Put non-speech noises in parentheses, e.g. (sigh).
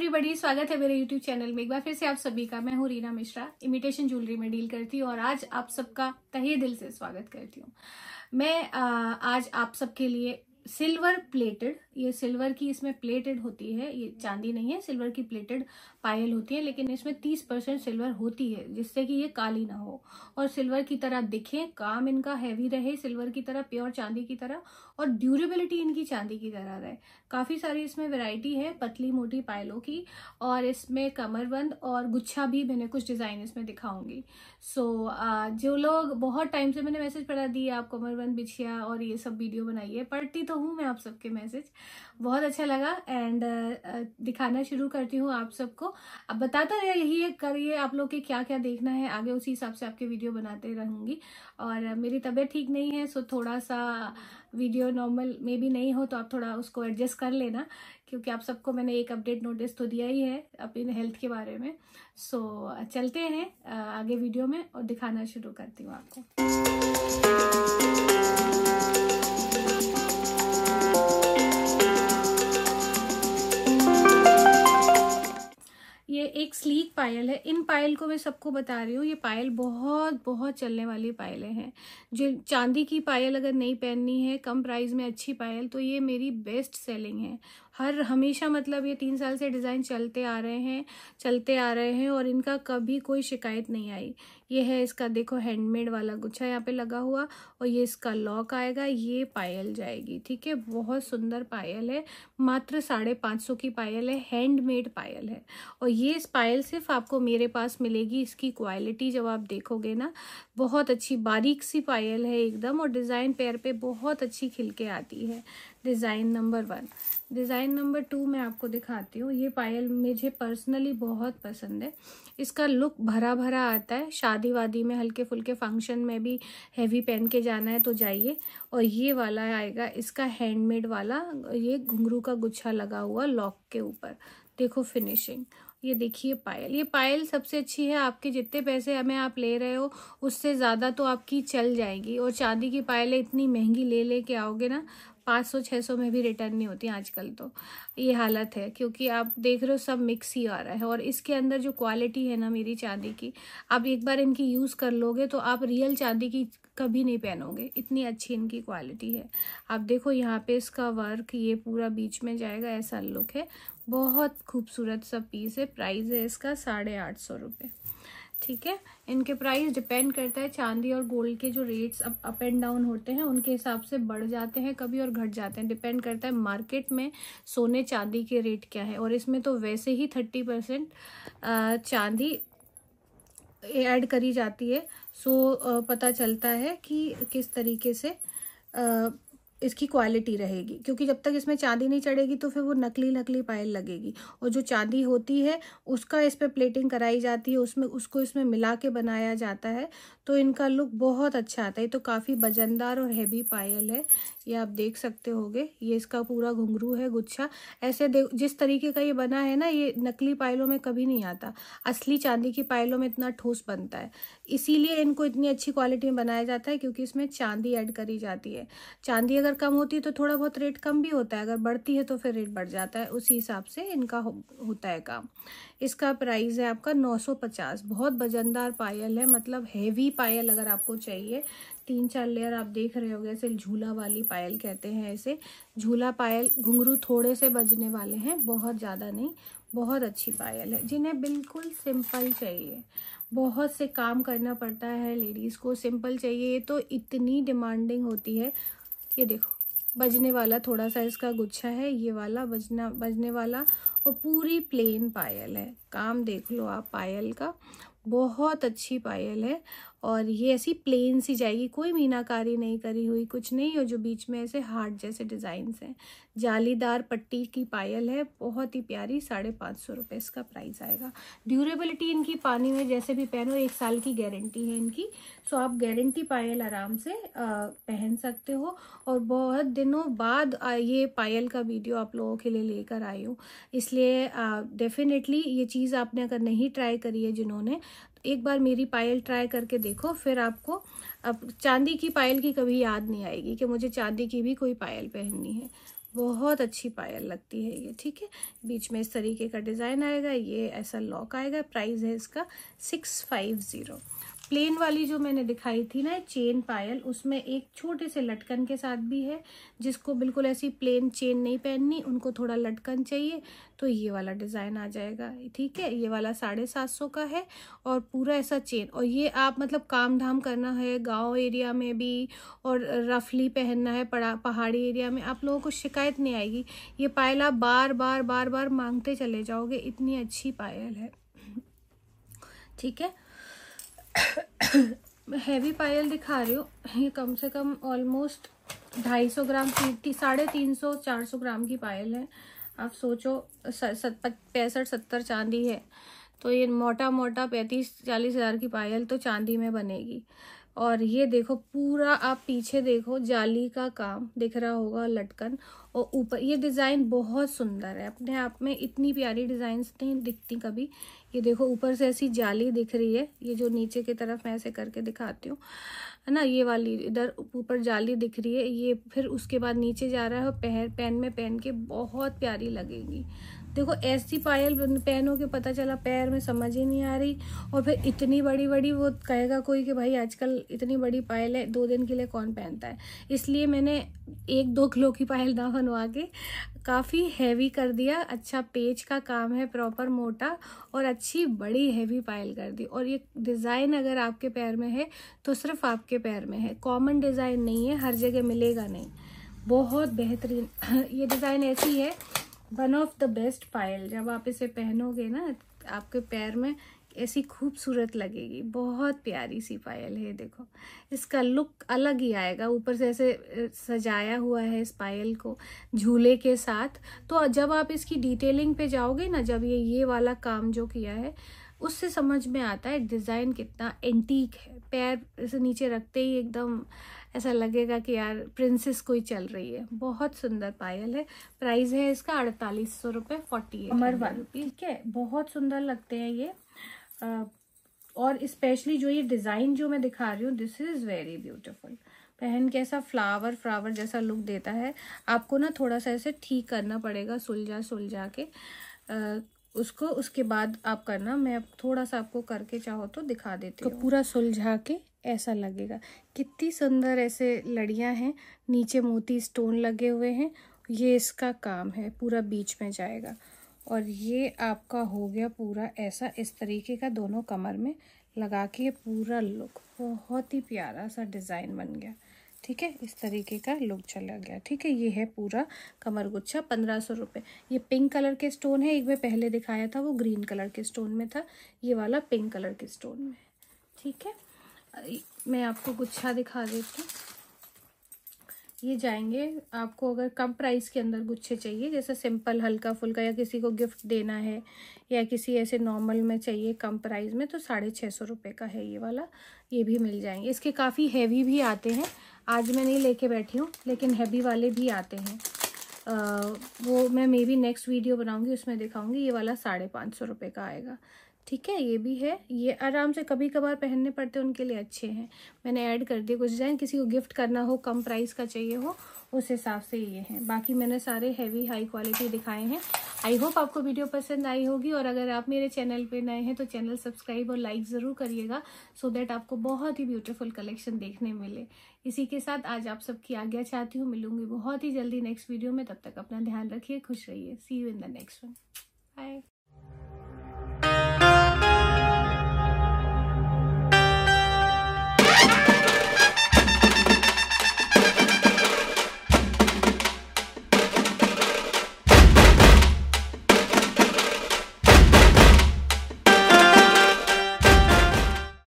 everybody स्वागत है मेरे यूट्यूब चैनल में एक बार फिर से आप सभी का मैं हूँ रीना मिश्रा इमिटेशन ज्वेलरी में डील करती हूँ और आज आप सबका तहे दिल से स्वागत करती हूँ मैं आज आप सबके लिए सिल्वर प्लेटेड ये सिल्वर की इसमें प्लेटेड होती है ये चांदी नहीं है सिल्वर की प्लेटेड पायल होती है लेकिन इसमें तीस परसेंट सिल्वर होती है जिससे कि ये काली ना हो और सिल्वर की तरह दिखे काम इनका हैवी रहे सिल्वर की तरह प्योर चांदी की तरह और ड्यूरेबिलिटी इनकी चांदी की तरह रहे काफ़ी सारी इसमें वेराइटी है पतली मोटी पायलों की और इसमें कमरबंद और गुच्छा भी मैंने कुछ डिज़ाइन इसमें दिखाऊंगी सो so, जो लोग बहुत टाइम से मैंने मैसेज पढ़ा दिए आप कमरबंद बिछिया और ये सब वीडियो बनाइए पढ़ती तो हूँ मैं आप सबके मैसेज बहुत अच्छा लगा एंड दिखाना शुरू करती हूँ आप सबको अब बताता यही करिए आप लोग के क्या क्या देखना है आगे उसी हिसाब से आपके वीडियो बनाते रहूँगी और मेरी तबीयत ठीक नहीं है सो थोड़ा सा वीडियो नॉर्मल में भी नहीं हो तो आप थोड़ा उसको एडजस्ट कर लेना क्योंकि आप सबको मैंने एक अपडेट नोटिस तो दिया ही है अपनी हेल्थ के बारे में सो चलते हैं आगे वीडियो में और दिखाना शुरू करती हूँ आपको पायल है इन पायल को मैं सबको बता रही हूँ ये पायल बहुत बहुत चलने वाली पायलें हैं जो चांदी की पायल अगर नहीं पहननी है कम प्राइस में अच्छी पायल तो ये मेरी बेस्ट सेलिंग है हर हमेशा मतलब ये तीन साल से डिज़ाइन चलते आ रहे हैं चलते आ रहे हैं और इनका कभी कोई शिकायत नहीं आई ये है इसका देखो हैंडमेड वाला गुच्छा यहाँ पे लगा हुआ और ये इसका लॉक आएगा ये पायल जाएगी ठीक है बहुत सुंदर पायल है मात्र साढ़े पाँच सौ की पायल है हैंडमेड पायल है और ये इस पायल सिर्फ आपको मेरे पास मिलेगी इसकी क्वालिटी जब आप देखोगे ना बहुत अच्छी बारीक सी पायल है एकदम और डिज़ाइन पैर पे बहुत अच्छी खिल के आती है design number one design number two मैं आपको दिखाती हूँ ये पायल मुझे पर्सनली बहुत पसंद है इसका लुक भरा भरा आता है शादी वादी में हल्के फुल्के फंक्शन में भी हैवी पहन के जाना है तो जाइए और ये वाला आएगा इसका हैंडमेड वाला ये घुंघरू का गुच्छा लगा हुआ लॉक के ऊपर देखो फिनिशिंग ये देखिए पायल ये पायल सबसे अच्छी है आपके जितने पैसे हमें आप ले रहे हो उससे ज़्यादा तो आपकी चल जाएगी और चांदी की पायलें इतनी महंगी ले ले के आओगे ना पाँच सौ छः सौ में भी रिटर्न नहीं होती आजकल तो ये हालत है क्योंकि आप देख रहे हो सब मिक्स ही आ रहा है और इसके अंदर जो क्वालिटी है ना मेरी चांदी की आप एक बार इनकी यूज़ कर लोगे तो आप रियल चांदी की कभी नहीं पहनोगे इतनी अच्छी इनकी क्वालिटी है आप देखो यहाँ पे इसका वर्क ये पूरा बीच में जाएगा ऐसा लुक है बहुत खूबसूरत सा पीस है प्राइस है इसका साढ़े आठ सौ रुपये ठीक है इनके प्राइस डिपेंड करता है चांदी और गोल्ड के जो रेट्स अप एंड डाउन होते हैं उनके हिसाब से बढ़ जाते हैं कभी और घट जाते हैं डिपेंड करता है मार्केट में सोने चांदी के रेट क्या है और इसमें तो वैसे ही थर्टी परसेंट चांदी ऐड करी जाती है सो पता चलता है कि किस तरीके से इसकी क्वालिटी रहेगी क्योंकि जब तक इसमें चांदी नहीं चढ़ेगी तो फिर वो नकली नकली पायल लगेगी और जो चांदी होती है उसका इस पर प्लेटिंग कराई जाती है उसमें उसको इसमें मिला के बनाया जाता है तो इनका लुक बहुत अच्छा आता है तो काफ़ी वजनदार और हैवी पायल है ये आप देख सकते होगे ये इसका पूरा घुंघरू है गुच्छा ऐसे जिस तरीके का ये बना है ना ये नकली पायलों में कभी नहीं आता असली चांदी की पायलों में इतना ठोस बनता है इसीलिए इनको इतनी अच्छी क्वालिटी में बनाया जाता है क्योंकि इसमें चांदी ऐड करी जाती है चांदी अगर कम होती है तो थोड़ा बहुत रेट कम भी होता है अगर बढ़ती है तो फिर रेट बढ़ जाता है उसी हिसाब से इनका हो, होता है काम इसका प्राइस है आपका 950 बहुत वजनदार पायल है मतलब हैवी पायल अगर आपको चाहिए तीन चार लेयर आप देख रहे होगे ऐसे झूला वाली पायल कहते हैं ऐसे झूला पायल घुंघरू थोड़े से बजने वाले हैं बहुत ज़्यादा नहीं बहुत अच्छी पायल है जिन्हें बिल्कुल सिंपल चाहिए बहुत से काम करना पड़ता है लेडीज़ को सिंपल चाहिए ये तो इतनी डिमांडिंग होती है ये देखो बजने वाला थोड़ा सा इसका गुच्छा है ये वाला बजना बजने वाला और पूरी प्लेन पायल है काम देख लो आप पायल का बहुत अच्छी पायल है और ये ऐसी प्लेन सी जाएगी कोई मीनाकारी नहीं करी हुई कुछ नहीं और जो बीच में ऐसे हार्ट जैसे डिज़ाइंस हैं जालीदार पट्टी की पायल है बहुत ही प्यारी साढ़े पाँच सौ रुपये इसका प्राइस आएगा ड्यूरेबिलिटी इनकी पानी में जैसे भी पहनो एक साल की गारंटी है इनकी सो आप गारंटी पायल आराम से पहन सकते हो और बहुत दिनों बाद ये पायल का वीडियो आप लोगों के लिए लेकर आई हूँ इसलिए डेफिनेटली ये चीज़ आपने अगर नहीं ट्राई करी है जिन्होंने एक बार मेरी पायल ट्राई करके देखो फिर आपको अब चांदी की पायल की कभी याद नहीं आएगी कि मुझे चांदी की भी कोई पायल पहननी है बहुत अच्छी पायल लगती है ये ठीक है बीच में इस तरीके का डिज़ाइन आएगा ये ऐसा लॉक आएगा प्राइस है इसका सिक्स फाइव ज़ीरो प्लेन वाली जो मैंने दिखाई थी ना चेन पायल उसमें एक छोटे से लटकन के साथ भी है जिसको बिल्कुल ऐसी प्लेन चेन नहीं पहननी उनको थोड़ा लटकन चाहिए तो ये वाला डिज़ाइन आ जाएगा ठीक है ये वाला साढ़े सात सौ का है और पूरा ऐसा चेन और ये आप मतलब काम धाम करना है गांव एरिया में भी और रफली पहनना है पड़ा पहाड़ी एरिया में आप लोगों को शिकायत नहीं आएगी ये पायल आप बार बार बार बार मांगते चले जाओगे इतनी अच्छी पायल है ठीक है हैवी (coughs) पायल दिखा रही हूँ ये कम से कम ऑलमोस्ट ढाई सौ ग्राम की साढ़े तीन सौ चार सौ ग्राम की पायल है आप सोचो पैंसठ सत्तर चांदी है तो ये मोटा मोटा पैंतीस चालीस हज़ार की पायल तो चांदी में बनेगी और ये देखो पूरा आप पीछे देखो जाली का काम दिख रहा होगा लटकन और ऊपर ये डिज़ाइन बहुत सुंदर है अपने आप में इतनी प्यारी डिज़ाइंस नहीं दिखती कभी ये देखो ऊपर से ऐसी जाली दिख रही है ये जो नीचे की तरफ मैं ऐसे करके दिखाती हूँ है ना ये वाली इधर ऊपर जाली दिख रही है ये फिर उसके बाद नीचे जा रहा है और पहन पेन में पहन के बहुत प्यारी लगेगी देखो ऐसी पायल पहनो के पता चला पैर में समझ ही नहीं आ रही और फिर इतनी बड़ी बड़ी वो कहेगा कोई कि भाई आजकल इतनी बड़ी पायल है दो दिन के लिए कौन पहनता है इसलिए मैंने एक दो किलो की पायल ना बनवा के काफ़ी हैवी कर दिया अच्छा पेज का काम है प्रॉपर मोटा और अच्छी बड़ी हैवी पायल कर दी और ये डिज़ाइन अगर आपके पैर में है तो सिर्फ आपके पैर में है कॉमन डिज़ाइन नहीं है हर जगह मिलेगा नहीं बहुत बेहतरीन (coughs) ये डिज़ाइन ऐसी है वन ऑफ द बेस्ट पायल जब आप इसे पहनोगे ना आपके पैर में ऐसी खूबसूरत लगेगी बहुत प्यारी सी पायल है देखो इसका लुक अलग ही आएगा ऊपर से ऐसे सजाया हुआ है इस पायल को झूले के साथ तो जब आप इसकी डिटेलिंग पे जाओगे ना जब ये ये वाला काम जो किया है उससे समझ में आता है डिज़ाइन कितना एंटीक है पैर ऐसे नीचे रखते ही एकदम ऐसा लगेगा कि यार प्रिंसेस कोई चल रही है बहुत सुंदर पायल है प्राइस है इसका अड़तालीस सौ रुपये फोर्टी एट रुपीज़ ठीक है बहुत सुंदर लगते हैं ये आ, और स्पेशली जो ये डिज़ाइन जो मैं दिखा रही हूँ दिस इज़ वेरी ब्यूटिफुल पहन के ऐसा फ्लावर फ्लावर जैसा लुक देता है आपको ना थोड़ा सा ऐसे ठीक करना पड़ेगा सुलझा सुलझा के उसको उसके बाद आप करना मैं थोड़ा सा आपको करके चाहो तो दिखा देती तो हूँ पूरा सुलझा के ऐसा लगेगा कितनी सुंदर ऐसे लड़ियाँ हैं नीचे मोती स्टोन लगे हुए हैं ये इसका काम है पूरा बीच में जाएगा और ये आपका हो गया पूरा ऐसा इस तरीके का दोनों कमर में लगा के पूरा लुक बहुत ही प्यारा सा डिज़ाइन बन गया ठीक है इस तरीके का लुक चला गया ठीक है ये है पूरा कमर गुच्छा पंद्रह सौ रुपये ये पिंक कलर के स्टोन है एक मैं पहले दिखाया था वो ग्रीन कलर के स्टोन में था ये वाला पिंक कलर के स्टोन में ठीक है मैं आपको गुच्छा दिखा देती हूँ ये जाएंगे आपको अगर कम प्राइस के अंदर गुच्छे चाहिए जैसे सिंपल हल्का फुल्का या किसी को गिफ्ट देना है या किसी ऐसे नॉर्मल में चाहिए कम प्राइस में तो साढ़े छः सौ रुपये का है ये वाला ये भी मिल जाएंगे इसके काफ़ी हैवी भी आते हैं आज मैं नहीं लेके बैठी हूँ लेकिन हैवी वाले भी आते हैं आ, वो मैं मे बी नेक्स्ट वीडियो बनाऊँगी उसमें दिखाऊँगी ये वाला साढ़े पाँच सौ रुपये का आएगा ठीक है ये भी है ये आराम से कभी कभार पहनने पड़ते उनके लिए अच्छे हैं मैंने ऐड कर दिए कुछ डिज़ाइन किसी को गिफ्ट करना हो कम प्राइस का चाहिए हो उस हिसाब से ये हैं बाकी मैंने सारे हैवी हाई क्वालिटी दिखाए हैं आई होप आपको वीडियो पसंद आई होगी और अगर आप मेरे चैनल पे नए हैं तो चैनल सब्सक्राइब और लाइक ज़रूर करिएगा सो दैट आपको बहुत ही ब्यूटीफुल कलेक्शन देखने मिले इसी के साथ आज आप सबकी आज्ञा चाहती हूँ मिलूंगी बहुत ही जल्दी नेक्स्ट वीडियो में तब तक अपना ध्यान रखिए खुश रहिए see you in the next one bye